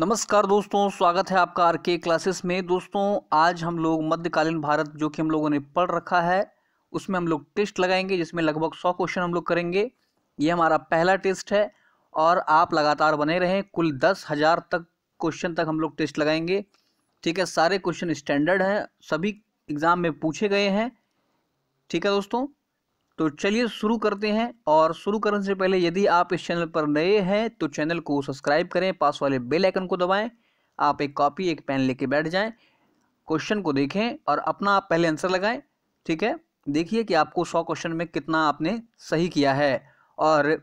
नमस्कार दोस्तों स्वागत है आपका आर के क्लासेस में दोस्तों आज हम लोग मध्यकालीन भारत जो कि हम लोगों ने पढ़ रखा है उसमें हम लोग टेस्ट लगाएंगे जिसमें लगभग सौ क्वेश्चन हम लोग करेंगे ये हमारा पहला टेस्ट है और आप लगातार बने रहें कुल दस हज़ार तक क्वेश्चन तक हम लोग टेस्ट लगाएंगे ठीक है सारे क्वेश्चन स्टैंडर्ड हैं सभी एग्ज़ाम में पूछे गए हैं ठीक है दोस्तों तो चलिए शुरू करते हैं और शुरू करने से पहले यदि आप इस चैनल पर नए हैं तो चैनल को सब्सक्राइब करें पास वाले बेल आइकन को दबाएं आप एक कॉपी एक पेन लेके बैठ जाएं क्वेश्चन को देखें और अपना आप पहले आंसर लगाएं ठीक है देखिए कि आपको सौ क्वेश्चन में कितना आपने सही किया है और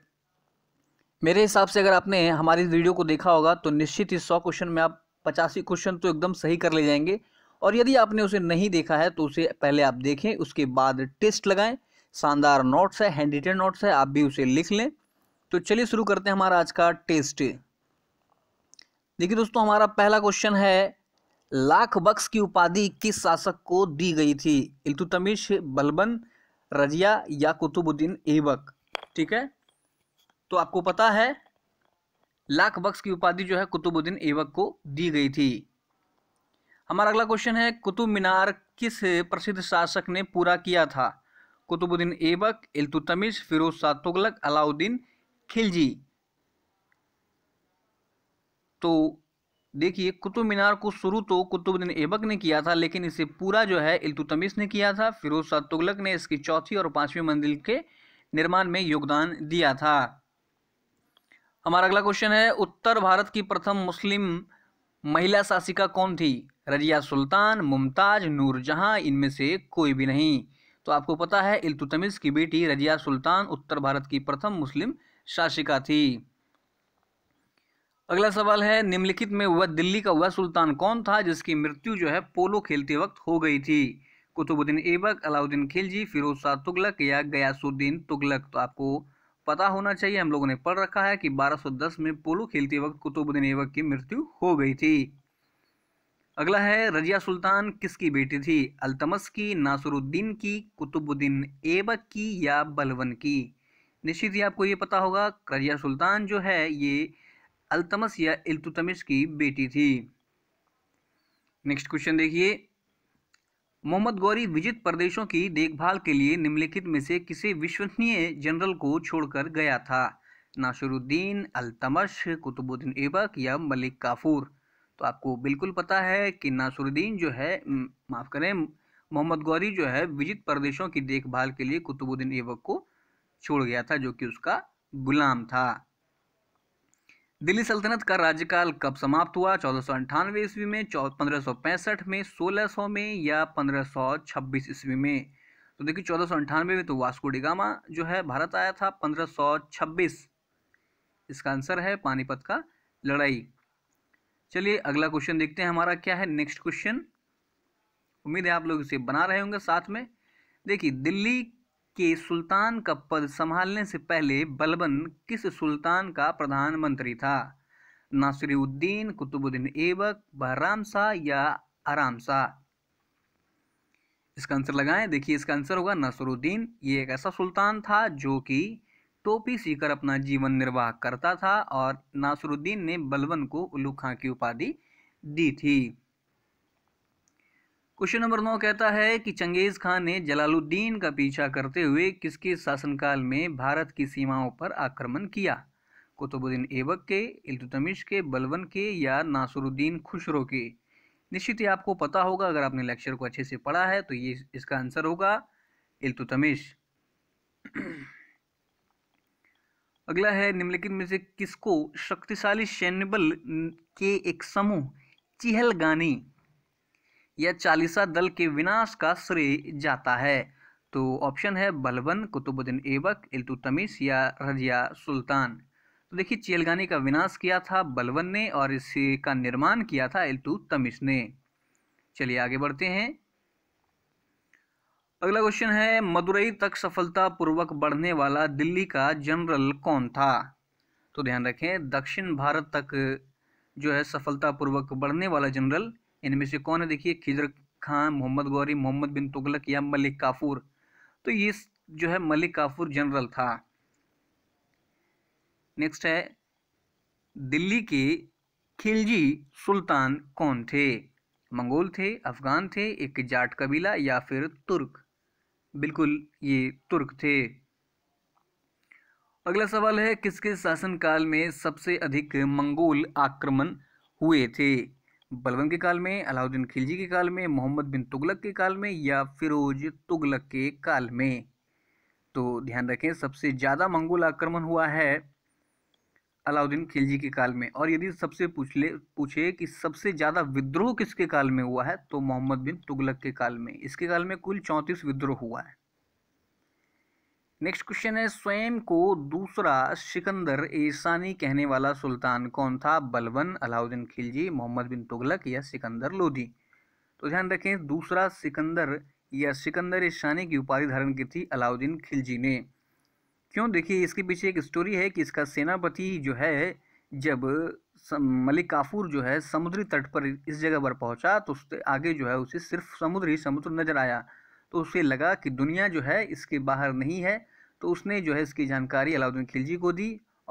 मेरे हिसाब से अगर आपने हमारी वीडियो को देखा होगा तो निश्चित ही सौ क्वेश्चन में आप पचासी क्वेश्चन तो एकदम सही कर ले जाएंगे और यदि आपने उसे नहीं देखा है तो उसे पहले आप देखें उसके बाद टेस्ट लगाएं शानदार नोट्स है हैंड रिटेड नोट्स है आप भी उसे लिख लें तो चलिए शुरू करते हैं हमारा आज का टेस्ट देखिए दोस्तों हमारा पहला क्वेश्चन है लाख बक्स की उपाधि किस शासक को दी गई थी इल्तुतमिश बलबन रजिया या कुतुबुद्दीन ऐबक ठीक है तो आपको पता है लाख बक्स की उपाधि जो है कुतुबुद्दीन ऐबक को दी गई थी हमारा अगला क्वेश्चन है कुतुब मीनार किस प्रसिद्ध शासक ने पूरा किया था कुतुबुद्दीन ऐबक इल्तुतमिश फिरोज शाह तुगलक अलाउद्दीन खिलजी तो देखिए कुतुब मीनार को शुरू तो कुतुबुद्दीन ऐबक ने किया था लेकिन इसे पूरा जो है इल्तुतमिश ने किया था फिरोज शाह तुगलक ने इसकी चौथी और पांचवी मंजिल के निर्माण में योगदान दिया था हमारा अगला क्वेश्चन है उत्तर भारत की प्रथम मुस्लिम महिला शासिका कौन थी रजिया सुल्तान मुमताज नूरजहां इनमें से कोई भी नहीं तो आपको पता है इल्तुतमिश की बेटी रजिया सुल्तान उत्तर भारत की प्रथम मुस्लिम शासिका थी अगला सवाल है निम्नलिखित में वह दिल्ली का वह सुल्तान कौन था जिसकी मृत्यु जो है पोलो खेलते वक्त हो गई थी कुतुबुद्दीन ऐबक अलाउद्दीन खिलजी फिरोज शाह तुगलक या गयासुद्दीन तुगलक तो आपको पता होना चाहिए हम लोगों ने पढ़ रखा है कि 1210 में पोलो खेलते वक्त कुतुबुद्दीन ऐबक की मृत्यु हो गई थी अगला है रजिया सुल्तान किसकी बेटी थी अल्तमस की नासुरुद्दीन की कुतुबुद्दीन ऐबक की या बलवन की निश्चित ही आपको ये पता होगा रजिया सुल्तान जो है ये अल्तमस या इल्तुतमिश की बेटी थी नेक्स्ट क्वेश्चन देखिए मोहम्मद गौरी विजित प्रदेशों की देखभाल के लिए निम्नलिखित में से किसी विश्वसनीय जनरल को छोड़कर गया था नासुरुद्दीन अल्तमश कुतुबुद्दीन ऐबक या मलिक काफूर तो आपको बिल्कुल पता है कि नासुरुद्दीन जो है माफ़ करें मोहम्मद गौरी जो है विजित प्रदेशों की देखभाल के लिए कुतुबुद्दीन ऐबक को छोड़ गया था जो कि उसका गुलाम था दिल्ली सल्तनत का राज्यकाल कब समाप्त हुआ चौदह सौ अंठानवे ईस्वी में पंद्रह सौ पैंसठ में सोलह सौ में या पंद्रह सौ छब्बीस ईस्वी में तो देखिए चौदह सौ अंठानवे में तो वास्को डिगामा जो है भारत आया था पंद्रह सौ छब्बीस इसका आंसर है पानीपत का लड़ाई चलिए अगला क्वेश्चन देखते हैं हमारा क्या है नेक्स्ट क्वेश्चन उम्मीद है आप लोग इसे बना रहे होंगे साथ में देखिए दिल्ली के सुल्तान का पद संभालने से पहले बलबन किस सुल्तान का प्रधानमंत्री था नासिरुद्दीन कुतुबुद्दीन ऐबक बहराम शाह या आराम शाह इसका आंसर लगाएं देखिए इसका आंसर होगा नासिरुद्दीन ये एक ऐसा सुल्तान था जो कि टोपी सीकर अपना जीवन निर्वाह करता था और नासरुद्दीन ने बलवन को उल्लू खां की उपाधि दी थी क्वेश्चन नंबर नौ कहता है कि चंगेज खान ने जलालुद्दीन का पीछा करते हुए किसके शासनकाल में भारत की सीमाओं पर आक्रमण किया कुतुबुद्दीन ऐबक के इल्तुतमिश के बलवन के या नासरुद्दीन खुशरो के निश्चित ही आपको पता होगा अगर आपने लेक्चर को अच्छे से पढ़ा है तो ये इसका आंसर होगा इल्तुतमिश अगला है निम्नलिखित में से किसको शक्तिशाली बल के एक समूह चिहलगानी या चालीसा दल के विनाश का श्रेय जाता है तो ऑप्शन है बलबन कुतुबुद्दीन ऐबक इल्तुतमिश या रजिया सुल्तान तो देखिए चिहलगानी का विनाश किया था बलबन ने और इसका निर्माण किया था इल्तुतमिश ने चलिए आगे बढ़ते हैं अगला क्वेश्चन है मदुरई तक सफलतापूर्वक बढ़ने वाला दिल्ली का जनरल कौन था तो ध्यान रखें दक्षिण भारत तक जो है सफलतापूर्वक बढ़ने वाला जनरल इनमें से कौन है देखिए खिजर खान मोहम्मद गौरी मोहम्मद बिन तुगलक या मलिक काफूर तो ये जो है मलिक काफूर जनरल था नेक्स्ट है दिल्ली के खिलजी सुल्तान कौन थे मंगोल थे अफगान थे एक जाट कबीला या फिर तुर्क बिल्कुल ये तुर्क थे अगला सवाल है किसके शासनकाल में सबसे अधिक मंगोल आक्रमण हुए थे बलबन के काल में अलाउद्दीन खिलजी के काल में मोहम्मद बिन तुगलक के काल में या फिरोज तुगलक के काल में तो ध्यान रखें सबसे ज़्यादा मंगोल आक्रमण हुआ है अलाउद्दीन खिलजी के काल में और यदि सबसे पूछ ले पूछे कि सबसे ज़्यादा विद्रोह किसके काल में हुआ है तो मोहम्मद बिन तुगलक के काल में इसके काल में कुल चौंतीस विद्रोह हुआ है नेक्स्ट क्वेश्चन है स्वयं को दूसरा सिकंदर ईसानी कहने वाला सुल्तान कौन था बलवन अलाउद्दीन खिलजी मोहम्मद बिन तुगलक या सिकंदर लोधी तो ध्यान रखें दूसरा सिकंदर या सिकंदर ईसानी की उपाधि धारण की थी अलाउद्दीन खिलजी ने क्यों देखिए इसके पीछे एक स्टोरी है कि इसका सेनापति जो है जब मलिक काफूर जो है समुद्री तट पर इस जगह पर पहुंचा तो उसके आगे जो है उसे सिर्फ समुद्र ही समुद्र नज़र आया तो उसे लगा कि दुनिया जो है इसके बाहर नहीं है तो उसने जो है इसकी जानकारी अलाउद्दीन खिलजी को दी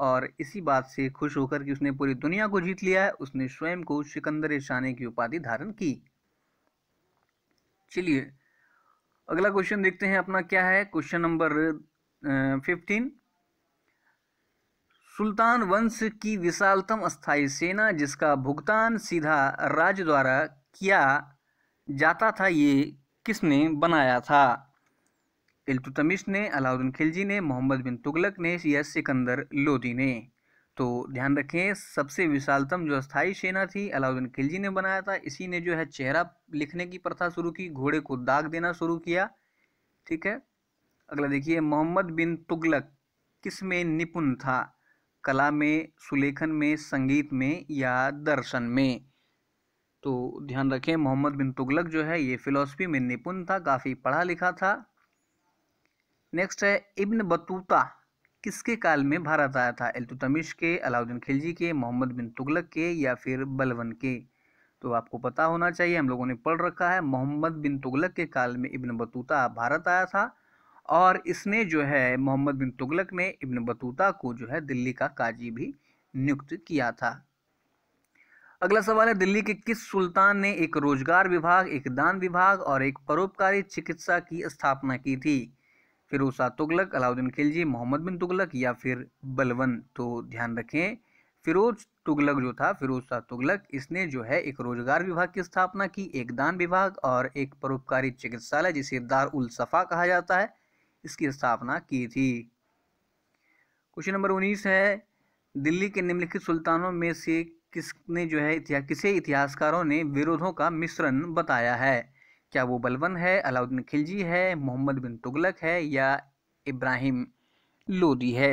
और इसी बात से खुश होकर कि उसने पूरी दुनिया को जीत लिया है उसने स्वयं को सिकंदर शाने की उपाधि धारण की चलिए अगला क्वेश्चन देखते हैं अपना क्या है क्वेश्चन नंबर फिफ्टीन सुल्तान वंश की विशालतम स्थायी सेना जिसका भुगतान सीधा राज द्वारा किया जाता था ये किसने बनाया था इल्तुतमिश ने अलाउद्दीन खिलजी ने मोहम्मद बिन तुगलक ने या सिकंदर लोदी ने तो ध्यान रखें सबसे विशालतम जो स्थायी सेना थी अलाउद्दीन खिलजी ने बनाया था इसी ने जो है चेहरा लिखने की प्रथा शुरू की घोड़े को दाग देना शुरू किया ठीक है अगला देखिए मोहम्मद बिन तुगलक किस में निपुण था कला में सुलेखन में संगीत में या दर्शन में तो ध्यान रखें मोहम्मद बिन तुगलक जो है ये फ़िलोसफी में निपुण था काफ़ी पढ़ा लिखा था नेक्स्ट है इब्न बतूता किसके काल में भारत आया था अल्तुतमिश के अलाउद्दीन खिलजी के मोहम्मद बिन तुगलक के या फिर बलवन के तो आपको पता होना चाहिए हम लोगों ने पढ़ रखा है मोहम्मद बिन तुगलक के काल में इब्न बतूता भारत आया था और इसने जो है मोहम्मद बिन तुगलक ने इब्न बतूता को जो है दिल्ली का काजी भी नियुक्त किया था अगला सवाल है दिल्ली के किस सुल्तान ने एक रोजगार विभाग एक दान विभाग और एक परोपकारी चिकित्सा की स्थापना की थी फिरोसा तुगलक अलाउद्दीन खिलजी मोहम्मद बिन तुगलक या फिर बलवन तो ध्यान रखें फिरोज तुगलक जो था फिरोज शाह तुगलक इसने जो है एक रोजगार विभाग की स्थापना की एक दान विभाग और एक परोपकारी चिकित्सालय जिसे दार उल सफा कहा जाता है इसकी स्थापना की थी क्वेश्चन नंबर उन्नीस है दिल्ली के निम्नलिखित सुल्तानों में से किसने जो है इतिहास किसे इतिहासकारों ने विरोधों का मिश्रण बताया है क्या वो बलवन है अलाउद्दीन खिलजी है मोहम्मद बिन तुगलक है या इब्राहिम लोदी है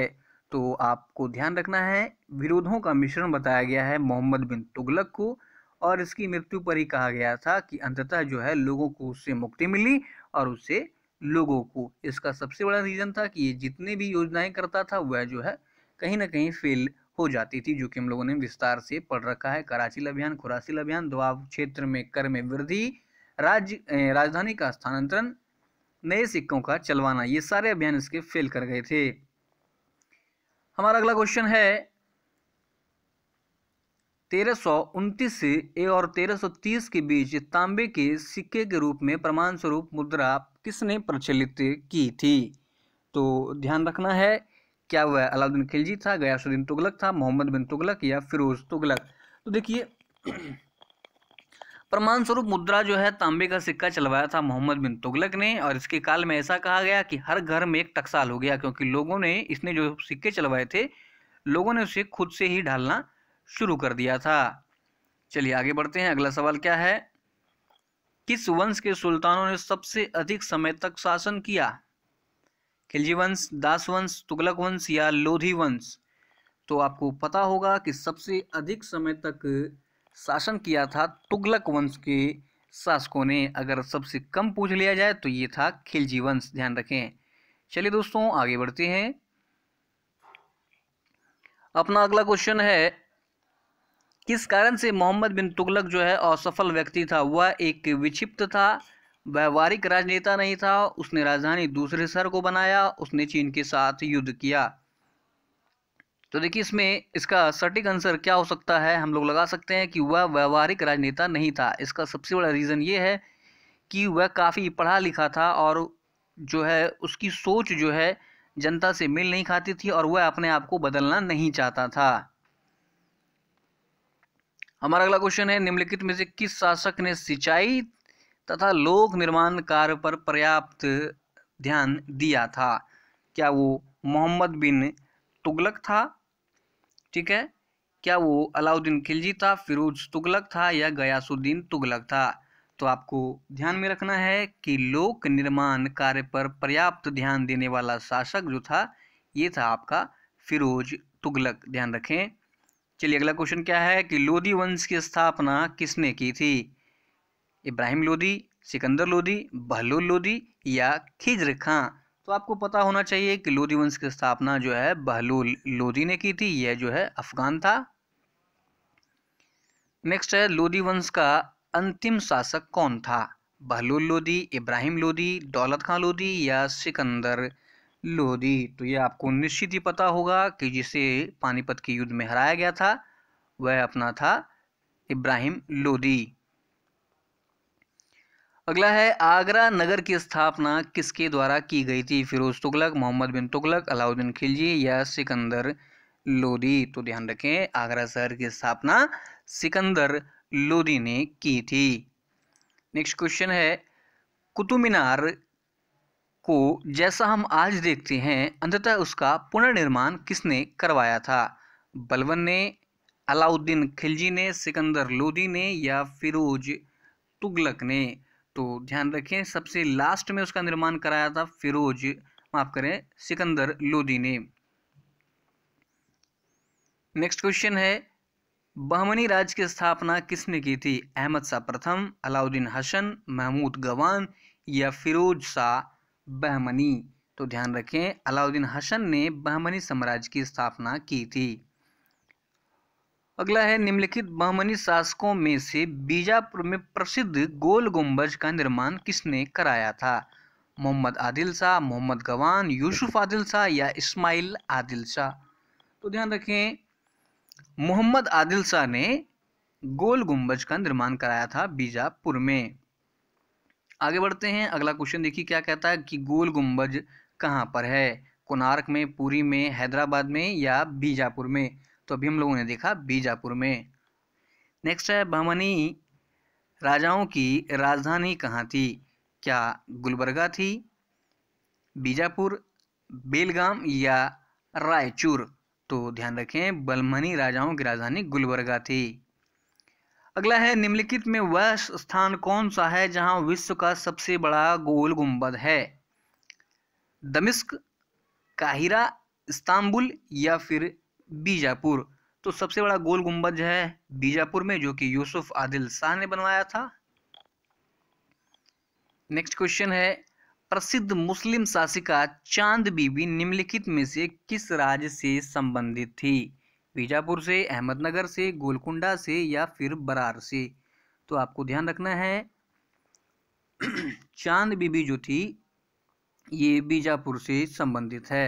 तो आपको ध्यान रखना है विरोधों का मिश्रण बताया गया है मोहम्मद बिन तुगलक को और इसकी मृत्यु पर ही कहा गया था कि अंततः जो है लोगों को उससे मुक्ति मिली और उससे लोगों को इसका सबसे बड़ा रीज़न था कि ये जितने भी योजनाएं करता था वह जो है कहीं ना कहीं फेल हो जाती थी जो कि हम लोगों ने विस्तार से पढ़ रखा है कराची अभियान खुरासिल अभियान दबाव क्षेत्र में कर में वृद्धि राज्य राजधानी का स्थानांतरण नए सिक्कों का चलवाना ये सारे अभियान इसके फेल कर गए थे हमारा अगला क्वेश्चन है तेरह से और 1330 के बीच तांबे के सिक्के के रूप में प्रमाण स्वरूप मुद्रा किसने प्रचलित की थी तो ध्यान रखना है क्या वह अलाउद्दीन खिलजी था गयासुद्दीन तुगलक था मोहम्मद बिन तुगलक या फिरोज तुगलक तो देखिए प्रमाण स्वरूप मुद्रा जो है तांबे का सिक्का चलवाया था मोहम्मद बिन तुगलक ने और इसके काल में ऐसा कहा गया कि हर घर में एक टकसाल हो गया क्योंकि लोगों ने इसने जो सिक्के चलवाए थे लोगों ने उसे खुद से ही ढालना शुरू कर दिया था चलिए आगे बढ़ते हैं अगला सवाल क्या है किस वंश के सुल्तानों ने सबसे अधिक समय तक शासन किया खिलजी वंश दास वंश तुगलक वंश या लोधी वंश तो आपको पता होगा कि सबसे अधिक समय तक शासन किया था तुगलक वंश के शासकों ने अगर सबसे कम पूछ लिया जाए तो ये था खिलजी वंश ध्यान रखें चलिए दोस्तों आगे बढ़ते हैं अपना अगला क्वेश्चन है किस कारण से मोहम्मद बिन तुगलक जो है असफल व्यक्ति था वह एक विक्षिप्त था व्यवहारिक राजनेता नहीं था उसने राजधानी दूसरे शहर को बनाया उसने चीन के साथ युद्ध किया तो देखिए इसमें इसका सटीक आंसर क्या हो सकता है हम लोग लगा सकते हैं कि वह व्यवहारिक राजनेता नहीं था इसका सबसे बड़ा रीज़न ये है कि वह काफ़ी पढ़ा लिखा था और जो है उसकी सोच जो है जनता से मिल नहीं खाती थी और वह अपने आप को बदलना नहीं चाहता था हमारा अगला क्वेश्चन है निम्नलिखित में से किस शासक ने सिंचाई तथा लोक निर्माण कार्य पर पर्याप्त ध्यान दिया था क्या वो मोहम्मद बिन तुगलक था ठीक है क्या वो अलाउद्दीन खिलजी था फिरोज तुगलक था या गयासुद्दीन तुगलक था तो आपको ध्यान में रखना है कि लोक निर्माण कार्य पर पर्याप्त ध्यान देने वाला शासक जो था ये था आपका फिरोज तुगलक ध्यान रखें चलिए अगला क्वेश्चन क्या है कि लोधी वंश की स्थापना किसने की थी इब्राहिम लोधी सिकंदर लोधी बहलोल लोधी या खिजर खां तो आपको पता होना चाहिए कि लोधी वंश की स्थापना जो है बहलोल लोधी ने की थी यह जो है अफगान था नेक्स्ट है लोधी वंश का अंतिम शासक कौन था बहलोल लोधी इब्राहिम लोधी दौलत खां लोधी या सिकंदर लोधी तो ये आपको निश्चित ही पता होगा कि जिसे पानीपत के युद्ध में हराया गया था वह अपना था इब्राहिम लोधी अगला है आगरा नगर की स्थापना किसके द्वारा की गई थी फिरोज तुगलक मोहम्मद बिन तुगलक अलाउद्दीन खिलजी या सिकंदर लोधी तो ध्यान रखें आगरा शहर की स्थापना सिकंदर लोधी ने की थी नेक्स्ट क्वेश्चन है कुतुब मीनार को जैसा हम आज देखते हैं अंततः उसका पुनर्निर्माण किसने करवाया था बलवन ने अलाउद्दीन खिलजी ने सिकंदर लोदी ने या फिरोज तुगलक ने तो ध्यान रखें सबसे लास्ट में उसका निर्माण कराया था फिरोज माफ करें सिकंदर लोदी ने नेक्स्ट क्वेश्चन है बहमनी राज की स्थापना किसने की थी अहमद शाह प्रथम अलाउद्दीन हसन महमूद गवान या फिरोज शाह बहमनी तो ध्यान रखें अलाउद्दीन हसन ने बहमनी साम्राज्य की स्थापना की थी अगला है निम्नलिखित बहमनी शासकों में से बीजापुर में प्रसिद्ध गोल गुंबज का निर्माण किसने कराया था मोहम्मद आदिल शाह मोहम्मद गवान यूसुफ आदिल शाह या इस्माइल आदिल शाह तो ध्यान रखें मोहम्मद आदिल शाह ने गोल गुंबज का निर्माण कराया था बीजापुर में आगे बढ़ते हैं अगला क्वेश्चन देखिए क्या कहता है कि गोल गुम्बज कहाँ पर है कोणार्क में पुरी में हैदराबाद में या बीजापुर में तो अभी हम लोगों ने देखा बीजापुर में नेक्स्ट है बहमनी राजाओं की राजधानी कहाँ थी क्या गुलबर्गा थी बीजापुर बेलगाम या रायचूर तो ध्यान रखें बलमनी राजाओं की राजधानी गुलबर्गा थी अगला है निम्नलिखित में वह स्थान कौन सा है जहां विश्व का सबसे बड़ा गोल गुंबद है दमिश्क काहिरा इस्तांबुल या फिर बीजापुर तो सबसे बड़ा गोल गुंबद है बीजापुर में जो कि यूसुफ आदिल शाह ने बनवाया था नेक्स्ट क्वेश्चन है प्रसिद्ध मुस्लिम शासिका चांद बीबी निम्नलिखित में से किस राज्य से संबंधित थी बीजापुर से अहमदनगर से गोलकुंडा से या फिर बरार से तो आपको ध्यान रखना है चांद बीबी जो थी ये बीजापुर से संबंधित है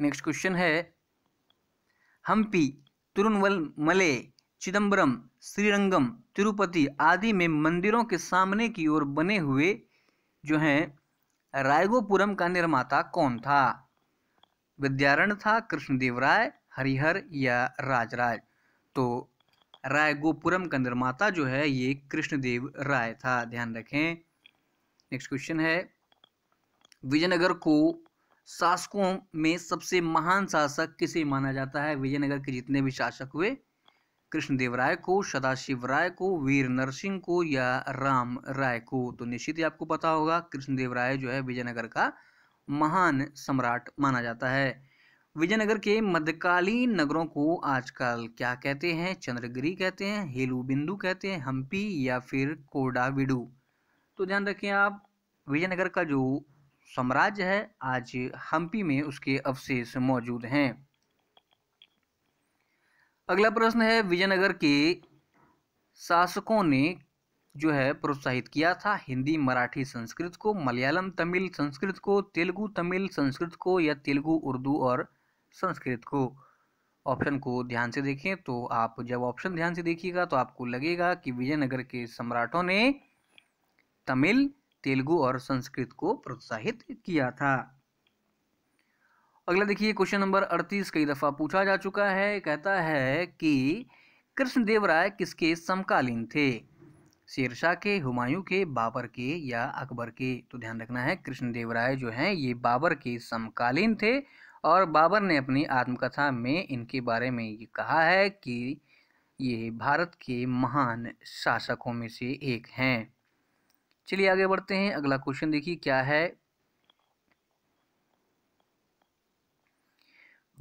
नेक्स्ट क्वेश्चन है हम्पी तिरुनवल मले चिदम्बरम श्रीरंगम तिरुपति आदि में मंदिरों के सामने की ओर बने हुए जो हैं रायगोपुरम का निर्माता कौन था विद्यारण था कृष्णदेव राय हरिहर या राजराज तो राय गोपुरम का निर्माता जो है ये कृष्णदेव राय था ध्यान रखें नेक्स्ट क्वेश्चन है विजयनगर को शासकों में सबसे महान शासक किसे माना जाता है विजयनगर के जितने भी शासक हुए कृष्णदेव राय को सदाशिव राय को वीर नरसिंह को या राम राय को तो निश्चित ही आपको पता होगा कृष्णदेव राय जो है विजयनगर का महान सम्राट माना जाता है विजयनगर के मध्यकालीन नगरों को आजकल क्या कहते हैं चंद्रगिरी कहते हैं हेलू बिंदु कहते हैं हम्पी या फिर कोडाविडु तो ध्यान रखें आप विजयनगर का जो साम्राज्य है आज हम्पी में उसके अवशेष मौजूद हैं अगला प्रश्न है विजयनगर के शासकों ने जो है प्रोत्साहित किया था हिंदी मराठी संस्कृत को मलयालम तमिल संस्कृत को तेलुगु तमिल संस्कृत को या तेलुगु उर्दू और संस्कृत को ऑप्शन को ध्यान से देखें तो आप जब ऑप्शन ध्यान से देखिएगा तो आपको लगेगा कि विजयनगर के सम्राटों ने तमिल तेलुगु और संस्कृत को प्रोत्साहित किया था अगला देखिए क्वेश्चन नंबर अड़तीस कई दफ़ा पूछा जा चुका है कहता है कि कृष्णदेव राय किसके समकालीन थे शेरशाह के हुमायूं के बाबर के या अकबर के तो ध्यान रखना है कृष्णदेव राय जो हैं ये बाबर के समकालीन थे और बाबर ने अपनी आत्मकथा में इनके बारे में ये कहा है कि ये भारत के महान शासकों में से एक हैं चलिए आगे बढ़ते हैं अगला क्वेश्चन देखिए क्या है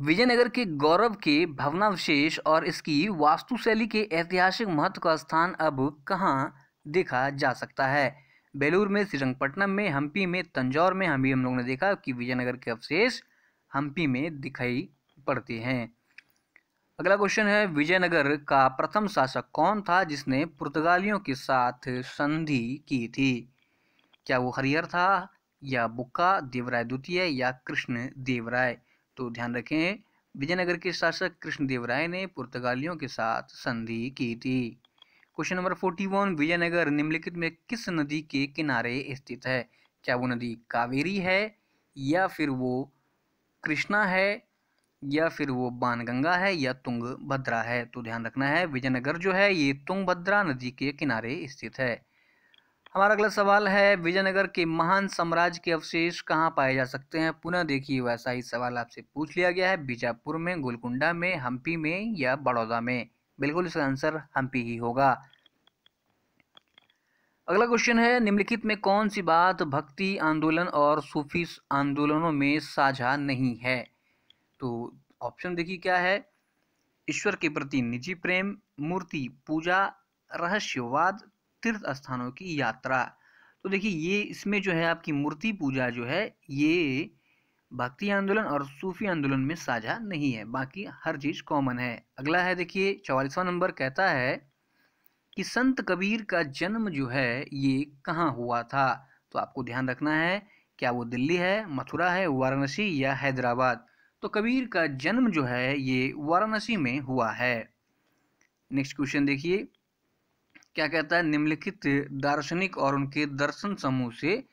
विजयनगर के गौरव के भवनावशेष और इसकी वास्तुशैली के ऐतिहासिक महत्व का स्थान अब कहाँ देखा जा सकता है बेलूर में श्रीरंगपट्टनम में हम्पी में तंजौर में हम भी हम लोगों ने देखा कि विजयनगर के अवशेष हम्पी में दिखाई पड़ती हैं अगला क्वेश्चन है विजयनगर का प्रथम शासक कौन था जिसने पुर्तगालियों के साथ संधि की थी क्या वो हरिहर था या बुक्का देवराय द्वितीय या कृष्ण देवराय तो ध्यान रखें विजयनगर के शासक कृष्ण देवराय ने पुर्तगालियों के साथ संधि की थी question number forty one Vijayanagar निम्नलिखित में किस नदी के किनारे स्थित है क्या वो नदी कावेरी है या फिर वो कृष्णा है या फिर वो बानगंगा है या तुंग भद्रा है तो ध्यान रखना है विजयनगर जो है ये तुंग भद्रा नदी के किनारे स्थित है हमारा अगला सवाल है विजयनगर के महान साम्राज्य के अवशेष कहाँ पाए जा सकते हैं पुनः देखिए वैसा ही सवाल आपसे पूछ लिया गया है बीजापुर में गोलकुंडा में हम्पी में या बड़ौदा में बिल्कुल इसका आंसर हम्पी ही होगा अगला क्वेश्चन है निम्नलिखित में कौन सी बात भक्ति आंदोलन और सूफी आंदोलनों में साझा नहीं है तो ऑप्शन देखिए क्या है ईश्वर के प्रति निजी प्रेम मूर्ति पूजा रहस्यवाद तीर्थ स्थानों की यात्रा तो देखिए ये इसमें जो है आपकी मूर्ति पूजा जो है ये भक्ति आंदोलन और सूफी आंदोलन में साझा नहीं है बाकी हर चीज़ कॉमन है अगला है देखिए चौवालीसवां नंबर कहता है कि संत कबीर का जन्म जो है ये कहाँ हुआ था तो आपको ध्यान रखना है क्या वो दिल्ली है मथुरा है वाराणसी या हैदराबाद तो कबीर का जन्म जो है ये वाराणसी में हुआ है नेक्स्ट क्वेश्चन देखिए क्या कहता है निम्नलिखित दार्शनिक और उनके दर्शन समूह से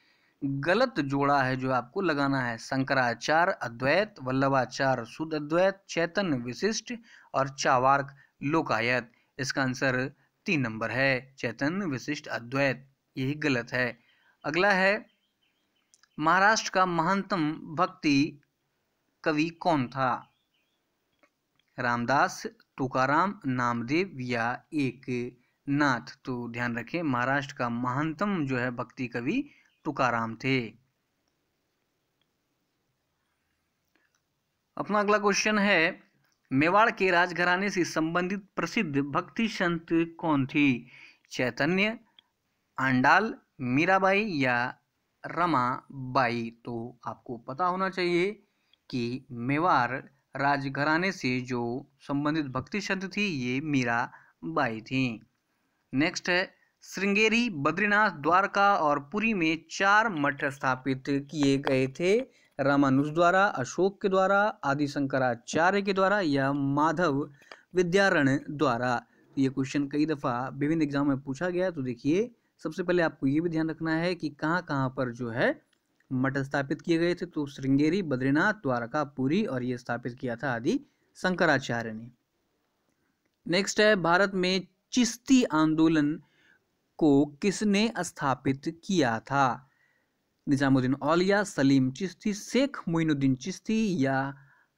गलत जोड़ा है जो आपको लगाना है शंकराचार्य अद्वैत वल्लभाचार्य शुद्ध अद्वैत चैतन्य विशिष्ट और चावार्क लोकायत इसका आंसर तीन नंबर है चैतन्य विशिष्ट अद्वैत यही गलत है अगला है महाराष्ट्र का महानतम भक्ति कवि कौन था रामदास तुकाराम नामदेव या एक नाथ तो ध्यान रखें महाराष्ट्र का महानतम जो है भक्ति कवि तुकाराम थे अपना अगला क्वेश्चन है मेवाड़ के राजघराने से संबंधित प्रसिद्ध भक्ति संत कौन थी चैतन्य आंडाल मीराबाई या रमाबाई तो आपको पता होना चाहिए कि मेवाड़ राजघराने से जो संबंधित भक्ति संत थी ये मीराबाई थी नेक्स्ट है श्रृंगेरी बद्रीनाथ द्वारका और पुरी में चार मठ स्थापित किए गए थे रामानुज द्वारा अशोक के द्वारा आदि शंकराचार्य के द्वारा या माधव विद्यारण द्वारा ये क्वेश्चन कई दफ़ा विभिन्न एग्जाम में पूछा गया तो देखिए सबसे पहले आपको ये भी ध्यान रखना है कि कहाँ कहाँ पर जो है मठ स्थापित किए गए थे तो श्रृंगेरी बद्रीनाथ द्वारका पुरी और ये स्थापित किया था आदि शंकराचार्य ने नेक्स्ट है भारत में चिश्ती आंदोलन को किसने स्थापित किया था निज़ामुद्दीन औलिया सलीम चिश्ती शेख मोइनुद्दीन चिश्ती या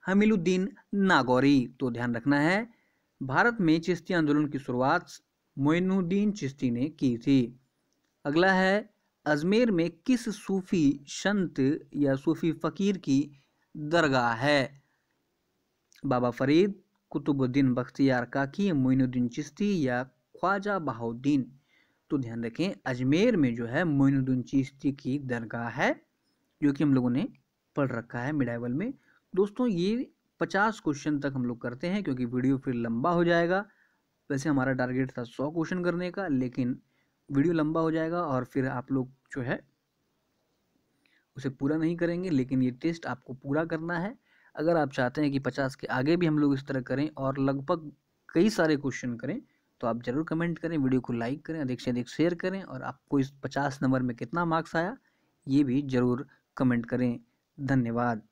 हमीलुद्दीन नागौरी तो ध्यान रखना है भारत में चिश्ती आंदोलन की शुरुआत मोइनुद्दीन चिश्ती ने की थी अगला है अजमेर में किस सूफी संत या सूफी फ़कीर की दरगाह है बाबा फरीद कुतुबुद्दीन बख्तियार काकी मोइनुद्दीन चिश्ती या ख्वाजा बहाउद्दीन तो ध्यान रखें अजमेर में जो है मोइनुद्दीन चिश्ती की दरगाह है जो कि हम लोगों ने पढ़ रखा है मिडाइवल में दोस्तों ये पचास क्वेश्चन तक हम लोग करते हैं क्योंकि वीडियो फिर लंबा हो जाएगा वैसे हमारा टारगेट था सौ क्वेश्चन करने का लेकिन वीडियो लंबा हो जाएगा और फिर आप लोग जो है उसे पूरा नहीं करेंगे लेकिन ये टेस्ट आपको पूरा करना है अगर आप चाहते हैं कि पचास के आगे भी हम लोग इस तरह करें और लगभग कई सारे क्वेश्चन करें तो आप ज़रूर कमेंट करें वीडियो को लाइक करें अधिक से अधिक शेयर करें और आपको इस पचास नंबर में कितना मार्क्स आया ये भी ज़रूर कमेंट करें धन्यवाद